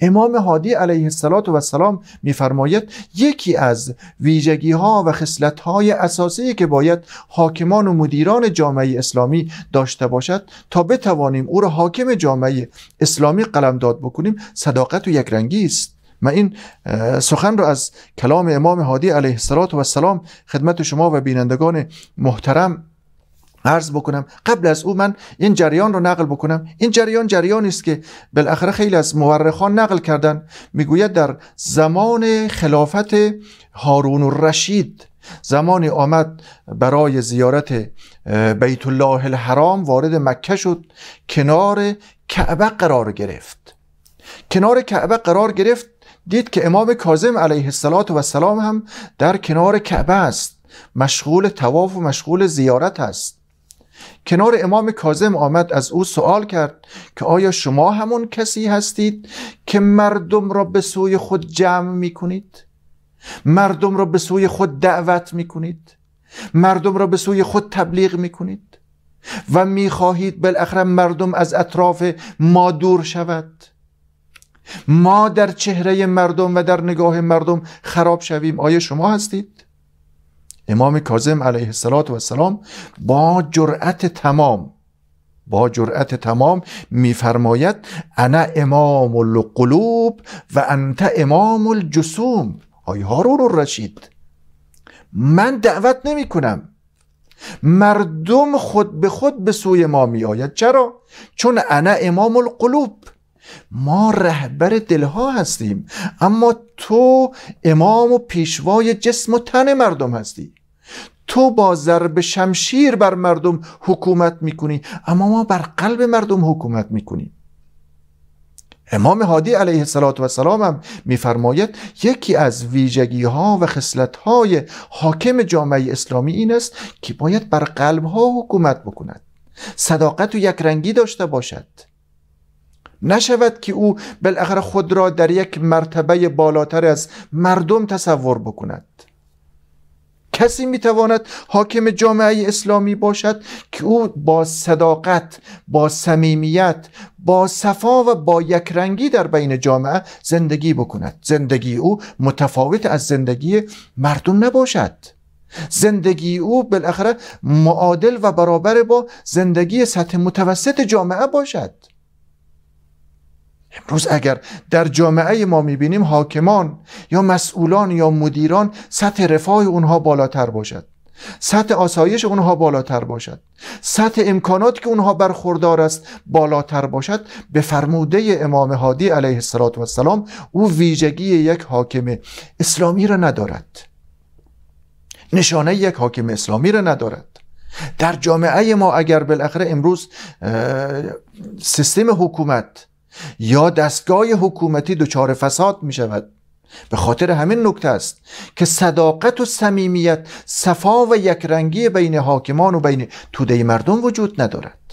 امام هادی علیه السلام میفرماید یکی از ویژگی ها و خصلت های اساسی که باید حاکمان و مدیران جامعه اسلامی داشته باشد تا بتوانیم او را حاکم جامعه اسلامی قلمداد بکنیم صداقت و رنگی است من این سخن را از کلام امام هادی علیه السلام خدمت شما و بینندگان محترم عرض بکنم قبل از او من این جریان رو نقل بکنم این جریان جریانی است که بالاخره خیلی از مورخان نقل کردن میگوید در زمان خلافت هارون الرشید زمانی آمد برای زیارت بیت الله الحرام وارد مکه شد کنار کعبه قرار گرفت کنار کعبه قرار گرفت دید که امام کاظم علیه السلام هم در کنار کعبه است مشغول تواف و مشغول زیارت است کنار امام کازم آمد از او سوال کرد که آیا شما همون کسی هستید که مردم را به سوی خود جمع می کنید؟ مردم را به سوی خود دعوت می کنید؟ مردم را به سوی خود تبلیغ می کنید؟ و می خواهید بالاخره مردم از اطراف ما دور شود؟ ما در چهره مردم و در نگاه مردم خراب شویم آیا شما هستید؟ امام کاظم علیه السلام با جرأت تمام با جرأت تمام میفرماید انا امام القلوب و انت امام الجسوم های هارون الرشید من دعوت نمی کنم مردم خود به خود به سوی ما می آید چرا؟ چون انا امام القلوب ما رهبر دلها هستیم اما تو امام و پیشوای جسم و تن مردم هستی تو با ضرب شمشیر بر مردم حکومت میکنی اما ما بر قلب مردم حکومت میکنیم امام هادی علیه السلام هم میفرماید یکی از ویژگی ها و خصلت های حاکم جامعه اسلامی این است که باید بر قلب ها حکومت بکند صداقت و یکرنگی داشته باشد نشود که او بالاخره خود را در یک مرتبه بالاتر از مردم تصور بکند کسی میتواند حاکم جامعه اسلامی باشد که او با صداقت با صمیمیت با صفا و با یکرنگی در بین جامعه زندگی بکند زندگی او متفاوت از زندگی مردم نباشد زندگی او بالاخره معادل و برابر با زندگی سطح متوسط جامعه باشد امروز اگر در جامعه ما میبینیم حاکمان یا مسئولان یا مدیران سطح رفاه اونها بالاتر باشد سطح آسایش اونها بالاتر باشد سطح امکانات که اونها برخوردار است بالاتر باشد به فرموده امام هادی علیه السلام او ویژگی یک حاکم اسلامی را ندارد نشانه یک حاکم اسلامی را ندارد در جامعه ما اگر بالاخره امروز سیستم حکومت یا دستگاه حکومتی دچار فساد می شود به خاطر همین نکته است که صداقت و صمیمیت صفا و یکرنگی بین حاکمان و بین توده مردم وجود ندارد